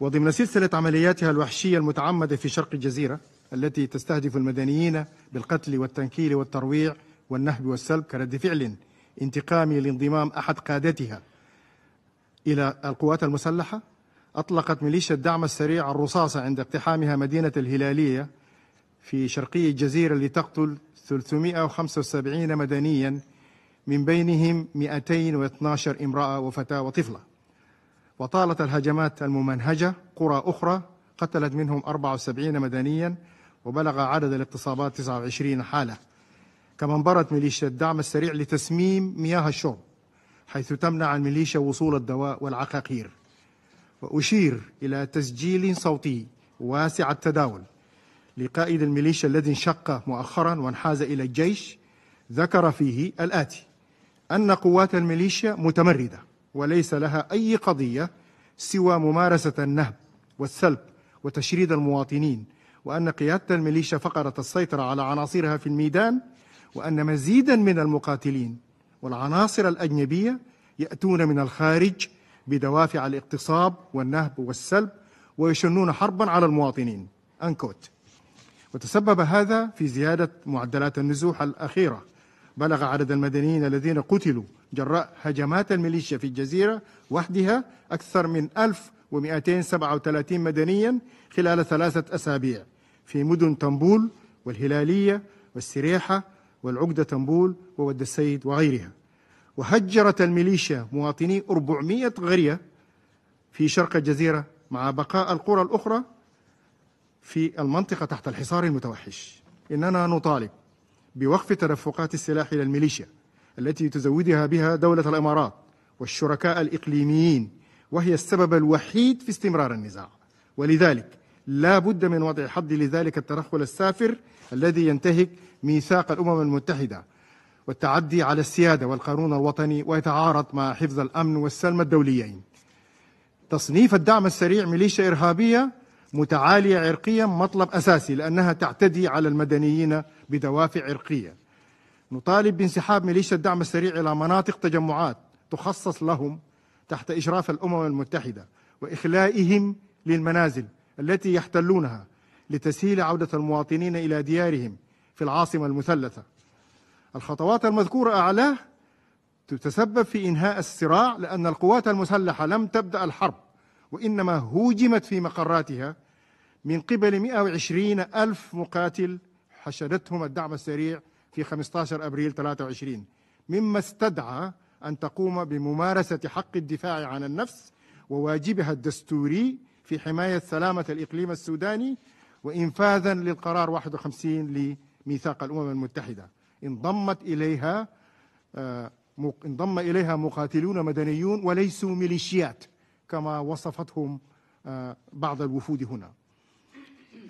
وضمن سلسلة عملياتها الوحشية المتعمدة في شرق الجزيرة التي تستهدف المدنيين بالقتل والتنكيل والترويع والنهب والسلب كرد فعل انتقامي لانضمام أحد قادتها إلى القوات المسلحة أطلقت ميليشيا الدعم السريع الرصاصة عند اقتحامها مدينة الهلالية في شرقي الجزيرة لتقتل 375 مدنيا من بينهم 212 امرأة وفتاة وطفلة وطالت الهجمات الممنهجة قرى أخرى قتلت منهم 74 مدنيا وبلغ عدد الاغتصابات 29 حالة كما انبرت ميليشيا الدعم السريع لتسميم مياه الشرب حيث تمنع الميليشيا وصول الدواء والعقاقير وأشير إلى تسجيل صوتي واسع التداول لقائد الميليشيا الذي انشق مؤخرا وانحاز إلى الجيش ذكر فيه الآتي أن قوات الميليشيا متمردة وليس لها أي قضية سوى ممارسة النهب والسلب وتشريد المواطنين وأن قيادة الميليشيا فقدت السيطرة على عناصرها في الميدان وأن مزيدا من المقاتلين والعناصر الأجنبية يأتون من الخارج بدوافع الاغتصاب والنهب والسلب ويشنون حربا على المواطنين أنكوت وتسبب هذا في زيادة معدلات النزوح الأخيرة بلغ عدد المدنيين الذين قتلوا جراء هجمات الميليشيا في الجزيرة وحدها أكثر من 1237 مدنيا خلال ثلاثة أسابيع في مدن تنبول والهلالية والسريحة والعقدة تنبول وود السيد وغيرها وهجرت الميليشيا مواطني 400 غرية في شرق الجزيرة مع بقاء القرى الأخرى في المنطقة تحت الحصار المتوحش إننا نطالب بوقف تدفقات السلاح إلى الميليشيا التي تزودها بها دولة الإمارات والشركاء الإقليميين وهي السبب الوحيد في استمرار النزاع ولذلك لا بد من وضع حد لذلك الترحل السافر الذي ينتهك ميثاق الأمم المتحدة والتعدي على السيادة والقانون الوطني ويتعارض مع حفظ الأمن والسلم الدوليين تصنيف الدعم السريع ميليشيا إرهابية متعالية عرقيا مطلب أساسي لأنها تعتدي على المدنيين بدوافع عرقية نطالب بانسحاب ميليشيا الدعم السريع إلى مناطق تجمعات تخصص لهم تحت إشراف الأمم المتحدة وإخلائهم للمنازل التي يحتلونها لتسهيل عودة المواطنين إلى ديارهم في العاصمة المثلثة الخطوات المذكورة أعلاه تتسبب في إنهاء الصراع لأن القوات المسلحة لم تبدأ الحرب وإنما هوجمت في مقراتها من قبل 120 ألف مقاتل حشدتهم الدعم السريع في 15 أبريل 23 مما استدعى أن تقوم بممارسة حق الدفاع عن النفس وواجبها الدستوري في حماية سلامة الإقليم السوداني وإنفاذا للقرار 51 لميثاق الأمم المتحدة انضمت إليها آه، انضم إليها مقاتلون مدنيون وليسوا ميليشيات كما وصفتهم آه، بعض الوفود هنا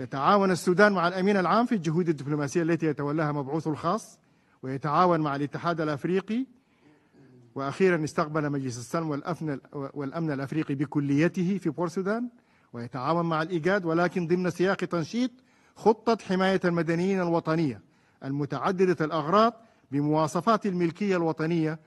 يتعاون السودان مع الأمين العام في الجهود الدبلوماسية التي يتولاها مبعوثه الخاص ويتعاون مع الاتحاد الأفريقي وأخيرا استقبل مجلس السلم والأفن والأمن الأفريقي بكليته في بور سودان ويتعاون مع الإيجاد ولكن ضمن سياق تنشيط خطة حماية المدنيين الوطنية المتعددة الأغراض بمواصفات الملكية الوطنية